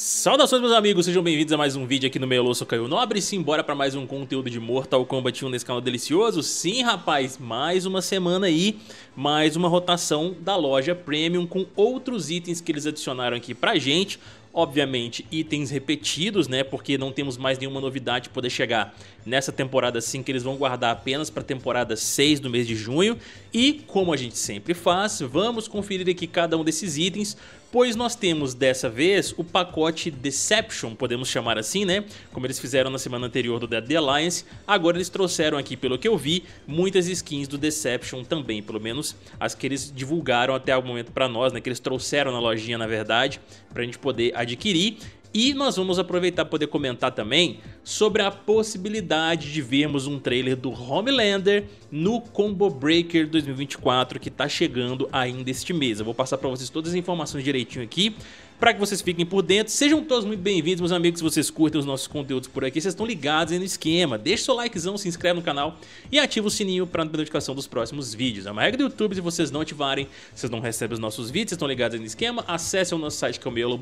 Saudações meus amigos, sejam bem-vindos a mais um vídeo aqui no Meu Louço Caio Nobre embora para mais um conteúdo de Mortal Kombat 1 nesse canal delicioso Sim rapaz, mais uma semana aí, mais uma rotação da loja Premium Com outros itens que eles adicionaram aqui pra gente Obviamente itens repetidos, né, porque não temos mais nenhuma novidade poder chegar nessa temporada sim Que eles vão guardar apenas pra temporada 6 do mês de junho E como a gente sempre faz, vamos conferir aqui cada um desses itens pois nós temos dessa vez o pacote Deception, podemos chamar assim, né? Como eles fizeram na semana anterior do Dead Alliance, agora eles trouxeram aqui, pelo que eu vi, muitas skins do Deception também, pelo menos as que eles divulgaram até o momento para nós, né? Que eles trouxeram na lojinha, na verdade, pra gente poder adquirir. E nós vamos aproveitar para poder comentar também sobre a possibilidade de vermos um trailer do Homelander no Combo Breaker 2024 que está chegando ainda este mês. Eu vou passar para vocês todas as informações direitinho aqui, para que vocês fiquem por dentro. Sejam todos muito bem-vindos, meus amigos, se vocês curtem os nossos conteúdos por aqui, vocês estão ligados aí no esquema. Deixe seu likezão, se inscreve no canal e ativa o sininho para não perder notificação dos próximos vídeos. É uma regra do YouTube, se vocês não ativarem, vocês não recebem os nossos vídeos, vocês estão ligados aí no esquema. Acessem o nosso site que é o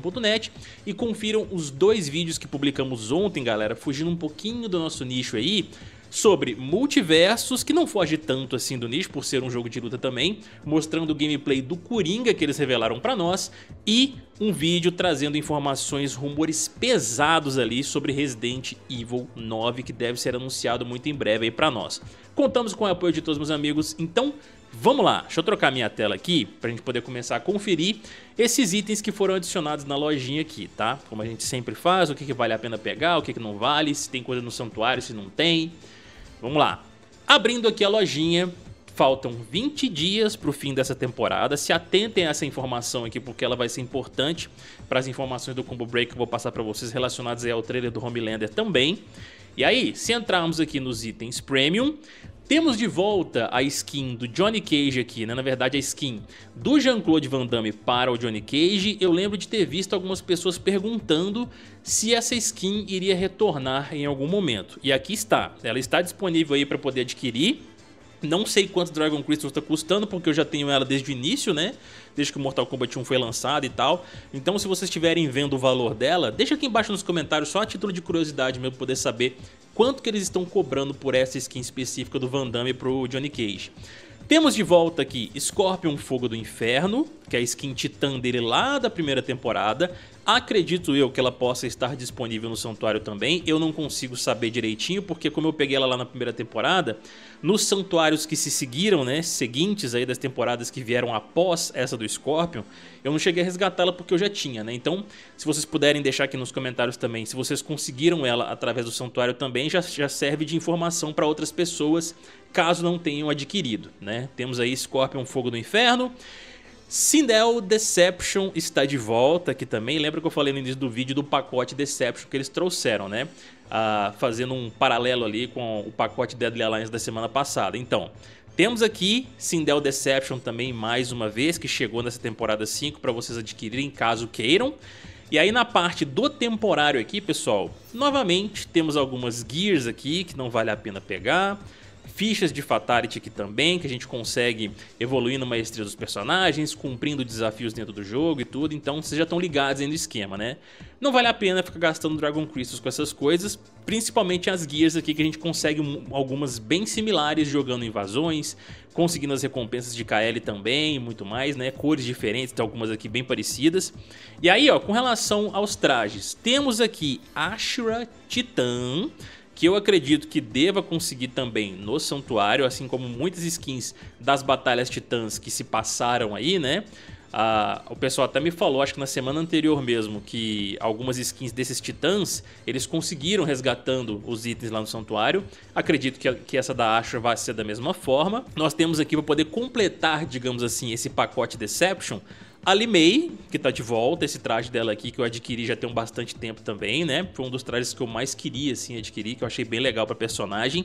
e confiram os dois vídeos que publicamos ontem, galera, fugindo um pouquinho do nosso nicho aí, sobre multiversos, que não foge tanto assim do nicho, por ser um jogo de luta também, mostrando o gameplay do Coringa que eles revelaram para nós, e um vídeo trazendo informações, rumores pesados ali sobre Resident Evil 9, que deve ser anunciado muito em breve aí pra nós. Contamos com o apoio de todos meus amigos, então Vamos lá, deixa eu trocar minha tela aqui para a gente poder começar a conferir esses itens que foram adicionados na lojinha aqui, tá? Como a gente sempre faz, o que, que vale a pena pegar, o que, que não vale, se tem coisa no santuário, se não tem. Vamos lá. Abrindo aqui a lojinha, faltam 20 dias para o fim dessa temporada. Se atentem a essa informação aqui porque ela vai ser importante para as informações do Combo Break que eu vou passar para vocês relacionadas ao trailer do Homelander também. E aí, se entrarmos aqui nos itens Premium, temos de volta a skin do Johnny Cage aqui, né? na verdade a skin do Jean-Claude Van Damme para o Johnny Cage. Eu lembro de ter visto algumas pessoas perguntando se essa skin iria retornar em algum momento. E aqui está, ela está disponível aí para poder adquirir. Não sei quanto Dragon Crystal está custando, porque eu já tenho ela desde o início, né? Desde que o Mortal Kombat 1 foi lançado e tal. Então, se vocês estiverem vendo o valor dela, deixa aqui embaixo nos comentários, só a título de curiosidade mesmo, poder saber quanto que eles estão cobrando por essa skin específica do Van Damme pro Johnny Cage. Temos de volta aqui Scorpion Fogo do Inferno, que é a skin Titã dele lá da primeira temporada. Acredito eu que ela possa estar disponível no Santuário também, eu não consigo saber direitinho, porque como eu peguei ela lá na primeira temporada, nos santuários que se seguiram, né, seguintes aí das temporadas que vieram após essa do Scorpion, eu não cheguei a resgatá-la porque eu já tinha, né, então se vocês puderem deixar aqui nos comentários também, se vocês conseguiram ela através do santuário também, já, já serve de informação para outras pessoas caso não tenham adquirido. Né? Temos aí Scorpion Fogo do Inferno. Sindel Deception está de volta aqui também. Lembra que eu falei no início do vídeo do pacote Deception que eles trouxeram, né? Ah, fazendo um paralelo ali com o pacote Deadly Alliance da semana passada. Então, temos aqui Sindel Deception também mais uma vez, que chegou nessa temporada 5 para vocês adquirirem caso queiram. E aí na parte do temporário aqui, pessoal, novamente temos algumas gears aqui que não vale a pena pegar fichas de Fatality aqui também, que a gente consegue evoluir na maestria dos personagens, cumprindo desafios dentro do jogo e tudo, então vocês já estão ligados aí no esquema, né? Não vale a pena ficar gastando Dragon Crystals com essas coisas, principalmente as guias aqui que a gente consegue algumas bem similares jogando invasões, conseguindo as recompensas de KL também, muito mais, né? Cores diferentes, tem algumas aqui bem parecidas. E aí, ó, com relação aos trajes, temos aqui Ashura Titan, que eu acredito que deva conseguir também no santuário, assim como muitas skins das batalhas titãs que se passaram aí, né? Ah, o pessoal até me falou, acho que na semana anterior mesmo, que algumas skins desses titãs eles conseguiram resgatando os itens lá no santuário. Acredito que, que essa da Asher vai ser da mesma forma. Nós temos aqui para poder completar, digamos assim, esse pacote Deception a Limei, que tá de volta, esse traje dela aqui que eu adquiri já tem um bastante tempo também, né? Foi um dos trajes que eu mais queria, assim, adquirir, que eu achei bem legal pra personagem.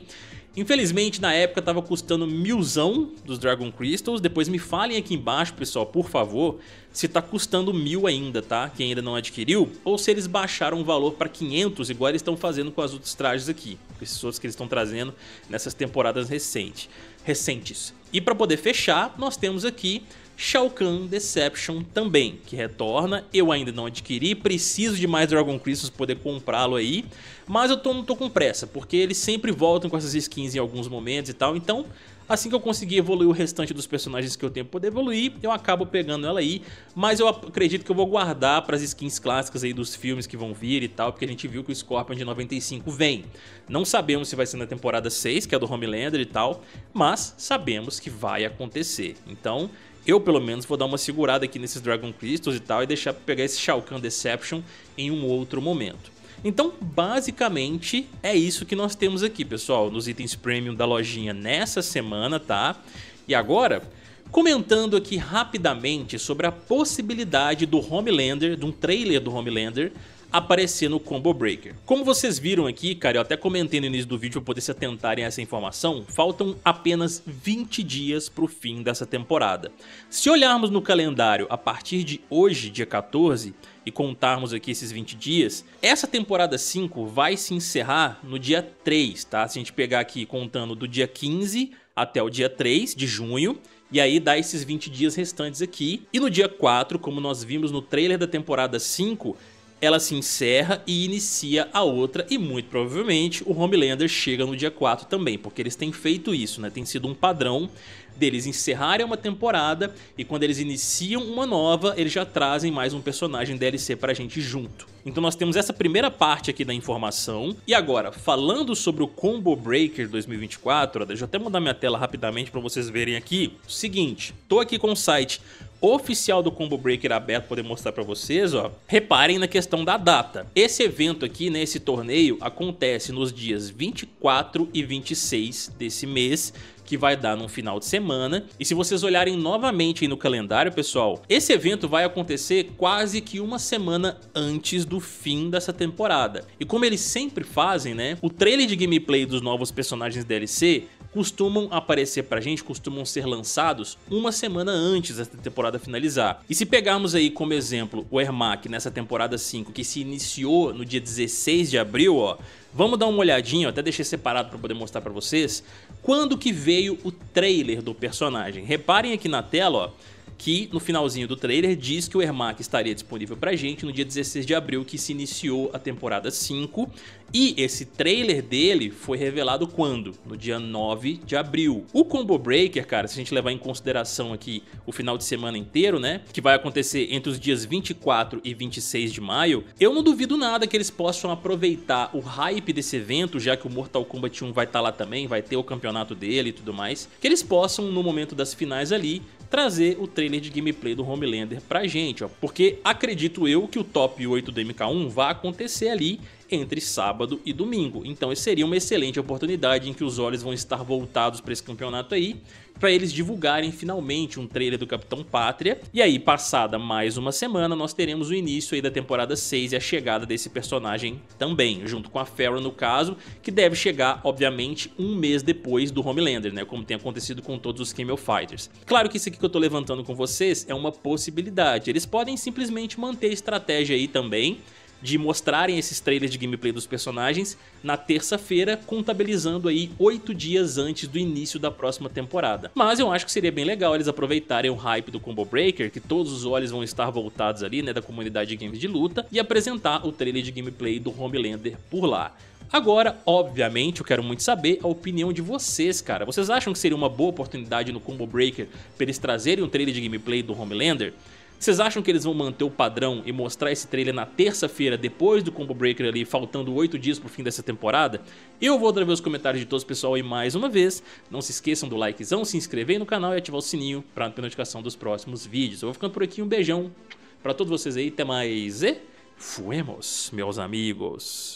Infelizmente, na época tava custando milzão dos Dragon Crystals. Depois me falem aqui embaixo, pessoal, por favor, se tá custando mil ainda, tá? Quem ainda não adquiriu. Ou se eles baixaram o valor pra 500, igual eles estão fazendo com as outros trajes aqui. Com esses outros que eles estão trazendo nessas temporadas recente, recentes. E pra poder fechar, nós temos aqui Shao Kahn Deception também, que retorna. Eu ainda não adquiri, preciso de mais Dragon Crystals para poder comprá-lo aí. Mas eu tô, não tô com pressa, porque eles sempre voltam com essas skins em alguns momentos e tal. Então, assim que eu conseguir evoluir o restante dos personagens que eu tenho para poder evoluir, eu acabo pegando ela aí. Mas eu acredito que eu vou guardar para as skins clássicas aí dos filmes que vão vir e tal, porque a gente viu que o Scorpion de 95 vem. Não sabemos se vai ser na temporada 6, que é do Homelander e tal, mas sabemos que vai acontecer. Então eu pelo menos vou dar uma segurada aqui nesses Dragon Crystals e tal e deixar pra pegar esse Shao Kahn Deception em um outro momento. Então, basicamente, é isso que nós temos aqui, pessoal, nos itens premium da lojinha nessa semana, tá? E agora, comentando aqui rapidamente sobre a possibilidade do Homelander, de um trailer do Homelander, aparecer no Combo Breaker. Como vocês viram aqui, cara, eu até comentei no início do vídeo para poder se atentarem a essa informação, faltam apenas 20 dias para o fim dessa temporada. Se olharmos no calendário a partir de hoje, dia 14, e contarmos aqui esses 20 dias, essa temporada 5 vai se encerrar no dia 3, tá? Se a gente pegar aqui contando do dia 15 até o dia 3 de junho, e aí dá esses 20 dias restantes aqui. E no dia 4, como nós vimos no trailer da temporada 5, ela se encerra e inicia a outra e muito provavelmente o Homelander chega no dia 4 também, porque eles têm feito isso, né? Tem sido um padrão deles encerrarem uma temporada e quando eles iniciam uma nova, eles já trazem mais um personagem DLC pra gente junto. Então nós temos essa primeira parte aqui da informação. E agora, falando sobre o Combo Breaker 2024, deixa eu até mudar minha tela rapidamente para vocês verem aqui. Seguinte, tô aqui com o site oficial do Combo Breaker aberto poder mostrar para vocês, ó. Reparem na questão da data. Esse evento aqui, né, esse torneio acontece nos dias 24 e 26 desse mês, que vai dar num final de semana. E se vocês olharem novamente no calendário, pessoal, esse evento vai acontecer quase que uma semana antes do fim dessa temporada. E como eles sempre fazem, né, o trailer de gameplay dos novos personagens DLC costumam aparecer pra gente, costumam ser lançados uma semana antes da temporada finalizar. E se pegarmos aí como exemplo o Ermac nessa temporada 5, que se iniciou no dia 16 de abril, ó, Vamos dar uma olhadinha, até deixei separado para poder mostrar para vocês, quando que veio o trailer do personagem. Reparem aqui na tela, ó, que no finalzinho do trailer diz que o Ermac estaria disponível pra gente no dia 16 de abril que se iniciou a temporada 5 e esse trailer dele foi revelado quando? No dia 9 de abril. O Combo Breaker, cara, se a gente levar em consideração aqui o final de semana inteiro, né, que vai acontecer entre os dias 24 e 26 de maio, eu não duvido nada que eles possam aproveitar o hype desse evento, já que o Mortal Kombat 1 vai estar tá lá também, vai ter o campeonato dele e tudo mais, que eles possam no momento das finais ali trazer o trailer de gameplay do Homelander pra gente, ó, porque acredito eu que o top 8 do MK1 vai acontecer ali entre sábado e domingo. Então seria uma excelente oportunidade em que os olhos vão estar voltados para esse campeonato aí, para eles divulgarem finalmente um trailer do Capitão Pátria. E aí, passada mais uma semana, nós teremos o início aí da temporada 6 e a chegada desse personagem também, junto com a Pharaoh no caso, que deve chegar, obviamente, um mês depois do Homelander, né? Como tem acontecido com todos os Camel Fighters. Claro que isso aqui que eu tô levantando com vocês é uma possibilidade. Eles podem simplesmente manter a estratégia aí também, de mostrarem esses trailers de gameplay dos personagens na terça-feira, contabilizando aí oito dias antes do início da próxima temporada. Mas eu acho que seria bem legal eles aproveitarem o hype do Combo Breaker, que todos os olhos vão estar voltados ali, né, da comunidade de games de luta, e apresentar o trailer de gameplay do Homelander por lá. Agora, obviamente, eu quero muito saber a opinião de vocês, cara. Vocês acham que seria uma boa oportunidade no Combo Breaker para eles trazerem um trailer de gameplay do Homelander? Vocês acham que eles vão manter o padrão e mostrar esse trailer na terça-feira, depois do Combo Breaker ali, faltando 8 dias pro fim dessa temporada? Eu vou trazer os comentários de todos, pessoal, e mais uma vez, não se esqueçam do likezão, se inscrever no canal e ativar o sininho pra ter notificação dos próximos vídeos. Eu vou ficando por aqui, um beijão pra todos vocês aí, até mais e fuemos, meus amigos.